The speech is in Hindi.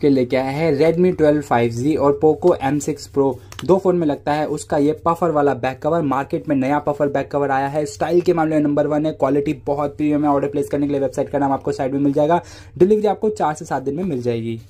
आपके लेके आया है Redmi 12 5G और Poco M6 Pro दो फोन में लगता है उसका ये पफर वाला बैक कवर मार्केट में नया पफर बैक कवर आया है स्टाइल के मामले में नंबर वन है क्वालिटी बहुत प्रीमियम है ऑर्डर प्लेस करने के लिए वेबसाइट का नाम आपको साइड में मिल जाएगा डिलीवरी आपको चार से सात दिन में मिल जाएगी